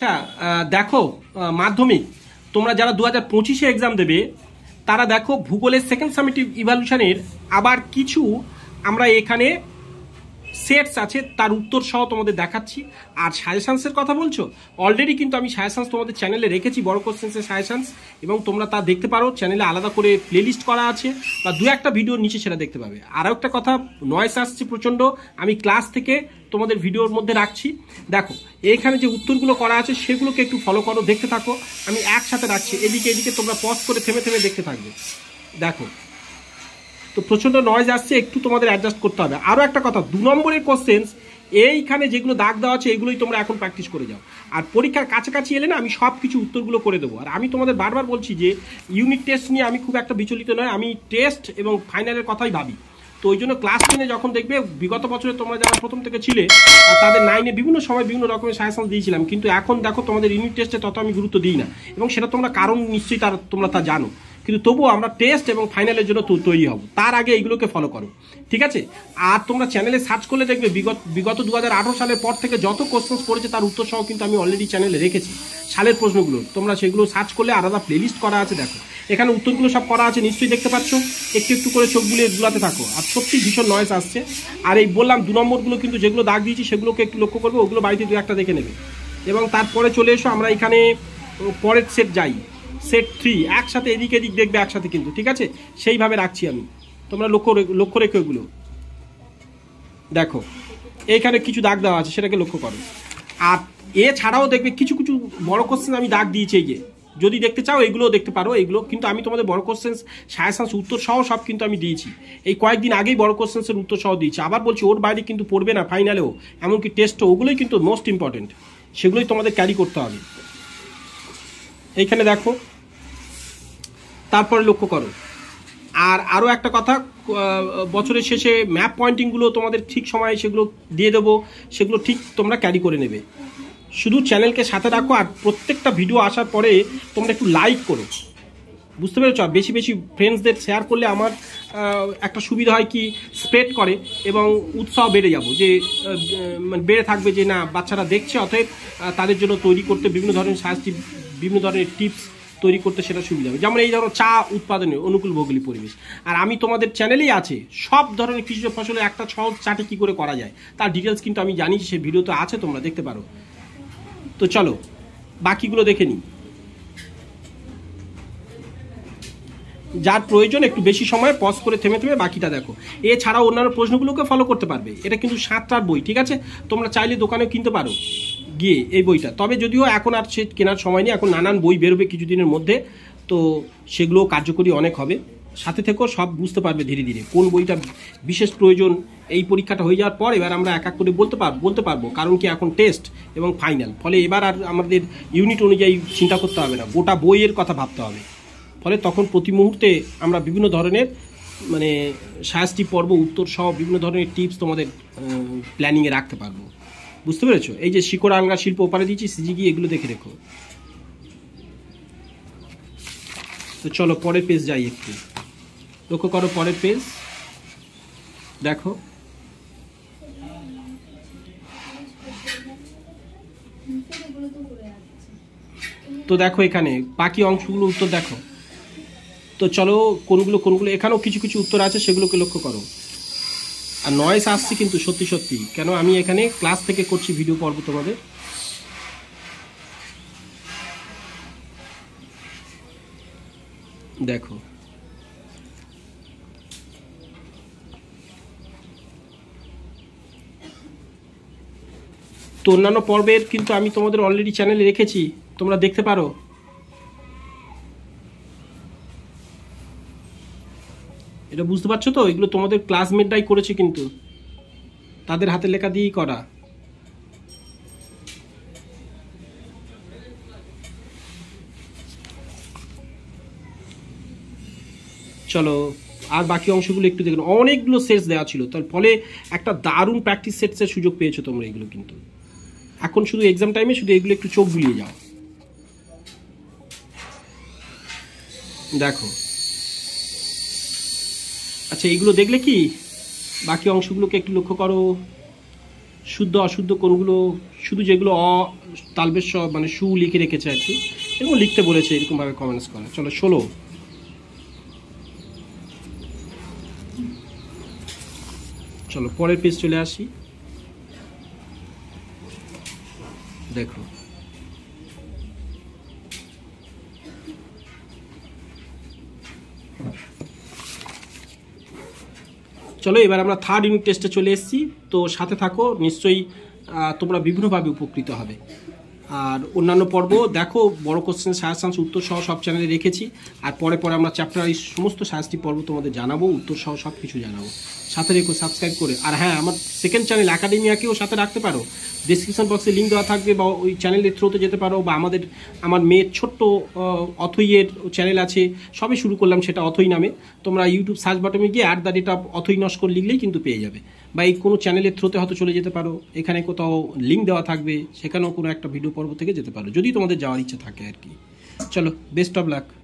আচ্ছা দেখো মাধ্যমিক তোমরা যারা দু হাজার পঁচিশে এক্সাম দেবে তারা দেখো ভূগোলের সেকেন্ড সামিটিভ ইভ্যালুশনের আবার কিছু আমরা এখানে সেটস আছে তার উত্তর সহ তোমাদের দেখাচ্ছি আর সাজেশান্সের কথা বলছো অলরেডি কিন্তু আমি সাজেশান্স তোমাদের চ্যানেলে রেখেছি বড় কোশ্চেন্সের সাজেশান্স এবং তোমরা তা দেখতে পারো চ্যানেলে আলাদা করে প্লেলিস্ট করা আছে বা দু একটা ভিডিওর নিচে সেটা দেখতে পাবে আরও একটা কথা নয়েস আসছে প্রচণ্ড আমি ক্লাস থেকে তোমাদের ভিডিওর মধ্যে রাখছি দেখো এখানে যে উত্তরগুলো করা আছে সেগুলোকে একটু ফলো করো দেখতে থাকো আমি একসাথে রাখছি এদিকে এদিকে তোমরা পজ করে থেমে থেমে দেখতে থাকবে দেখো তো প্রচণ্ড নয়েজ আসছে একটু তোমাদের অ্যাডজাস্ট করতে হবে আরও একটা কথা দু নম্বরের কোশ্চেন্স এইখানে যেগুলো দাগ দেওয়া আছে এগুলোই তোমরা এখন প্র্যাকটিস করে যাও আর পরীক্ষার কাছাকাছি এলে না আমি সব কিছু উত্তরগুলো করে দেবো আর আমি তোমাদের বারবার বলছি যে ইউনিট টেস্ট নিয়ে আমি খুব একটা বিচলিত নয় আমি টেস্ট এবং ফাইনালের কথাই ভাবি তো ওই জন্য ক্লাস টেনে যখন দেখবে বিগত বছরে তোমরা যারা প্রথম থেকে ছিলে তাদের নাইনে বিভিন্ন সময় বিভিন্ন রকমের সাজেশন দিয়েছিলাম কিন্তু এখন দেখো তোমাদের ইউনিট টেস্টে তত আমি গুরুত্ব দিই না এবং সেটা তোমরা কারণ নিশ্চয়ই তার তোমরা তা জানো কিন্তু তবুও আমরা টেস্ট এবং ফাইনালের জন্য তৈরি হব তার আগে এইগুলোকে ফলো করো ঠিক আছে আর তোমরা চ্যানেলে সার্চ করলে দেখবে বিগত বিগত দু সালের পর থেকে যত কোশ্চেন্স পড়েছে তার উত্তর সহ কিন্তু আমি অলরেডি চ্যানেলে রেখেছি সালের প্রশ্নগুলো তোমরা সেগুলো সার্চ করলে আলাদা প্লেলিস্ট করা আছে দেখো এখানে উত্তরগুলো সব করা আছে নিশ্চয়ই দেখতে পাচ্ছ একটু একটু করে চোখগুলি বুলিয়ে থাকো আর সত্যি ভীষণ নয়েস আসছে আর এই বললাম দু নম্বরগুলো কিন্তু যেগুলো দাগ দিয়েছি সেগুলোকে একটু লক্ষ্য করবে ওগুলো বাড়িতে দু একটা দেখে নেবে এবং তারপরে চলে এসো আমরা এখানে পরের সেট যাই সেট থ্রি একসাথে এদিক এদিক দেখবে একসাথে কিন্তু ঠিক আছে সেইভাবে রাখছি আমি তোমরা লক্ষ্য লক্ষ্য রেখো এগুলো দেখো এইখানে কিছু দাগ দেওয়া আছে সেটাকে লক্ষ্য করো আর এছাড়াও দেখবে কিছু কিছু বড় কোশ্চেন আমি দাগ দিয়েছি এই যে যদি দেখতে চাও এগুলোও দেখতে পারো এগুলো কিন্তু আমি তোমাদের বড় কোশ্চেন সায়াসাস উত্তর সহ সব কিন্তু আমি দিয়েছি এই কয়েকদিন আগেই বড় কোশ্চেন্সের উত্তর সহ দিয়েছি আবার বলছি ওর বাইরে কিন্তু পড়বে না ফাইনালেও এমনকি টেস্টও ওগুলোই কিন্তু মোস্ট ইম্পর্টেন্ট সেগুলোই তোমাদের ক্যারি করতে হবে এইখানে দেখো তারপরে লক্ষ্য করো আর আরও একটা কথা বছরের শেষে ম্যাপ পয়েন্টিংগুলো তোমাদের ঠিক সময়ে সেগুলো দিয়ে দেবো সেগুলো ঠিক তোমরা ক্যারি করে নেবে শুধু চ্যানেলকে সাথে রাখো আর প্রত্যেকটা ভিডিও আসার পরে তোমরা একটু লাইক করো বুঝতে পেরেছ বেশি বেশি ফ্রেন্ডসদের শেয়ার করলে আমার একটা সুবিধা হয় কি স্প্রেড করে এবং উৎসাহ বেড়ে যাব যে মানে বেড়ে থাকবে যে না বাচ্চারা দেখছে অতএব তাদের জন্য তৈরি করতে বিভিন্ন ধরনের সাহায্য বিভিন্ন ধরনের টিপস তৈরি করতে সেটা সুবিধা হবে যেমন এই ধরো চা উৎপাদনে অনুকূল ভৌগোলিক পরিবেশ আর আমি তোমাদের চ্যানেলেই আছে সব ধরনের কৃষি ফসলে একটা সহজ চাটে কী করে করা যায় তার ডিটেলস কিন্তু আমি জানি সে ভিডিওতে আছে তোমরা দেখতে পারো তো চলো বাকিগুলো দেখে নিই যার প্রয়োজন একটু বেশি সময় পজ করে থেমে থেমে বাকিটা দেখো এছাড়াও অন্যান্য প্রশ্নগুলোকে ফলো করতে পারবে এটা কিন্তু সাতটার বই ঠিক আছে তোমরা চাইলে দোকানেও কিনতে পারো গিয়ে এই বইটা তবে যদিও এখন আর সে কেনার সময় নেই এখন নানান বই বেরোবে কিছুদিনের মধ্যে তো সেগুলো কার্যকরী অনেক হবে সাথে থেকেও সব বুঝতে পারবে ধীরে ধীরে কোন বইটা বিশেষ প্রয়োজন এই পরীক্ষাটা হয়ে যাওয়ার পর এবার আমরা এক এক করে বলতে পার বলতে পারবো কারণ কি এখন টেস্ট এবং ফাইনাল ফলে এবার আর আমাদের ইউনিট অনুযায়ী চিন্তা করতে হবে না গোটা বইয়ের কথা ভাবতে হবে ফলে তখন প্রতি মুহূর্তে আমরা বিভিন্ন ধরনের মানে শাস্তি পর্ব উত্তর সহ বিভিন্ন ধরনের টিপস তোমাদের প্ল্যানিংয়ে রাখতে পারবো বুঝতে পেরেছো এই যে শিকড় আলগা শিল্প ওপারে দিয়েছি সিজি গিয়ে এগুলো দেখে রেখো তো চলো পরের পেজ যাই একটু লক্ষ্য করো পরের পেজ দেখো তো দেখো এখানে বাকি অংশগুলো উত্তর দেখো তো চলো কোনগুলো কোনগুলো এখানেও কিছু কিছু উত্তর আছে সেগুলোকে লক্ষ্য করো আর নয়েস আসছে কিন্তু সত্যি সত্যি কেন আমি এখানে ক্লাস থেকে করছি ভিডিও পর্ব তোমাদের দেখো তো অন্যান্য পর্বের কিন্তু আমি তোমাদের অলরেডি চ্যানেলে রেখেছি তোমরা দেখতে পারো এটা বুঝতে পারছো তো এগুলো তোমাদের ক্লাসমেটরাই করেছে কিন্তু তাদের হাতে লেখা দিয়েই করা চলো আর বাকি অংশগুলো একটু দেখুন অনেকগুলো সেটস দেওয়া ছিল তার ফলে একটা দারুণ প্র্যাকটিস সেটসের সুযোগ পেয়েছো তোমরা এগুলো কিন্তু এখন শুধু এক্সাম টাইমে শুধু এগুলো একটু চোখ বুলিয়ে যাও দেখো আচ্ছা এইগুলো দেখলে কি বাকি অংশগুলোকে একটু লক্ষ্য করো শুদ্ধ অশুদ্ধ কোনগুলো শুধু যেগুলো অ তালবেশ মানে সু লিখে রেখেছে আর কি এরকম লিখতে বলেছে এরকমভাবে কমেন্টস করে চলো ষোলো চলো পরের পেজ চলে আসি দেখো চলো এবার আমরা থার্ড ইউনিট টেস্টে চলে এসেছি তো সাথে থাকো নিশ্চয়ই তোমরা বিভিন্নভাবে উপকৃত হবে আর অন্যান্য পর্ব দেখো বড় কোশ্চেন সায়াসান্স উত্তর সহ সব চ্যানেলে রেখেছি আর পরে পরে আমরা চ্যাপ্টার এই সমস্ত সায়েন্সটি পর্ব তোমাদের জানাবো উত্তর সহ সব কিছু জানাবো সাথে রেখো সাবস্ক্রাইব করে আর হ্যাঁ আমার সেকেন্ড চ্যানেল একাডেমিয়াকেও সাথে রাখতে পারো ডিসক্রিপশন বক্সে লিঙ্ক দেওয়া থাকবে বা ওই চ্যানেলের থ্রোতে যেতে পারো বা আমাদের আমার মেয়ের ছোট্ট অথইয়ের চ্যানেল আছে সবই শুরু করলাম সেটা অথই নামে তোমরা ইউটিউব সার্চ বাটমে গিয়ে at the data Othoi Naskar লিখলেই কিন্তু পেয়ে যাবে বা এই কোনো চ্যানেলের থ্রোতে হয়তো চলে যেতে পারো এখানে কোথাও লিঙ্ক দেওয়া থাকবে সেখানেও কোনো একটা ভিডিও পর্ব থেকে যেতে পারো যদি তোমাদের যাওয়ার ইচ্ছে থাকে আর কি চলো বেস্ট অফ লাক